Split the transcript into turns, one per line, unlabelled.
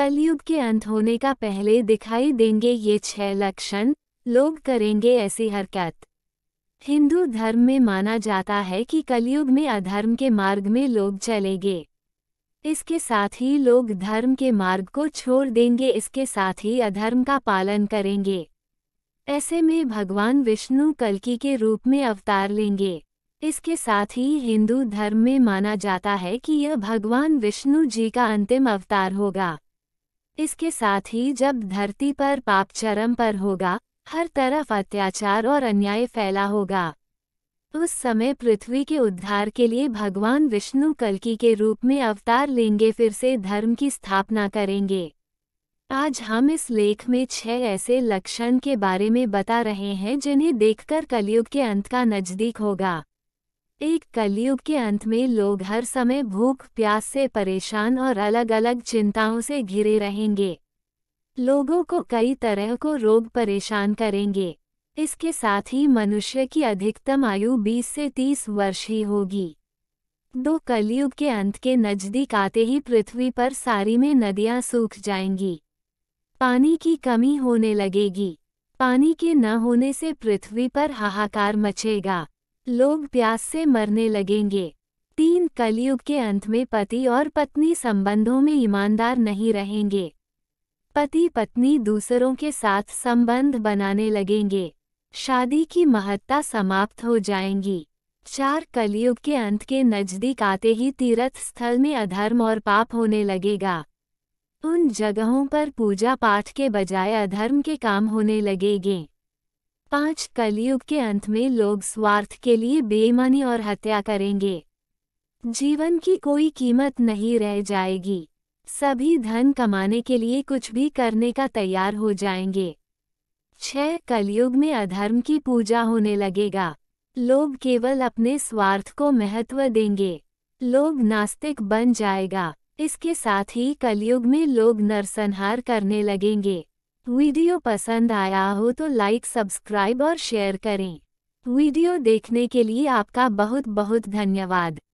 कलयुग के अंत होने का पहले दिखाई देंगे ये छह लक्षण लोग करेंगे ऐसी हरकत हिंदू धर्म में माना जाता है कि कलयुग में अधर्म के मार्ग में लोग चलेंगे इसके साथ ही लोग धर्म के मार्ग को छोड़ देंगे इसके साथ ही अधर्म का पालन करेंगे ऐसे में भगवान विष्णु कलकी के रूप में अवतार लेंगे इसके साथ ही हिंदू धर्म में माना जाता है कि यह भगवान विष्णु जी का अंतिम अवतार होगा इसके साथ ही जब धरती पर पाप चरम पर होगा हर तरफ अत्याचार और अन्याय फैला होगा उस समय पृथ्वी के उद्धार के लिए भगवान विष्णु कलकी के रूप में अवतार लेंगे फिर से धर्म की स्थापना करेंगे आज हम इस लेख में छह ऐसे लक्षण के बारे में बता रहे हैं जिन्हें देखकर कलयुग के अंत का नजदीक होगा एक कलयुग के अंत में लोग हर समय भूख प्यास से परेशान और अलग अलग चिंताओं से घिरे रहेंगे लोगों को कई तरह को रोग परेशान करेंगे इसके साथ ही मनुष्य की अधिकतम आयु 20 से 30 वर्ष ही होगी दो कलयुग के अंत के नजदीक आते ही पृथ्वी पर सारी में नदियां सूख जाएंगी पानी की कमी होने लगेगी पानी के न होने से पृथ्वी पर हाहाकार मचेगा लोग प्यास से मरने लगेंगे तीन कलयुग के अंत में पति और पत्नी संबंधों में ईमानदार नहीं रहेंगे पति पत्नी दूसरों के साथ संबंध बनाने लगेंगे शादी की महत्ता समाप्त हो जाएंगी चार कलयुग के अंत के नजदीक आते ही तीर्थ स्थल में अधर्म और पाप होने लगेगा उन जगहों पर पूजा पाठ के बजाय अधर्म के काम होने लगेंगे पांच कलयुग के अंत में लोग स्वार्थ के लिए बेईमानी और हत्या करेंगे जीवन की कोई कीमत नहीं रह जाएगी सभी धन कमाने के लिए कुछ भी करने का तैयार हो जाएंगे छह कलयुग में अधर्म की पूजा होने लगेगा लोग केवल अपने स्वार्थ को महत्व देंगे लोग नास्तिक बन जाएगा इसके साथ ही कलयुग में लोग नरसंहार करने लगेंगे वीडियो पसंद आया हो तो लाइक सब्सक्राइब और शेयर करें वीडियो देखने के लिए आपका बहुत बहुत धन्यवाद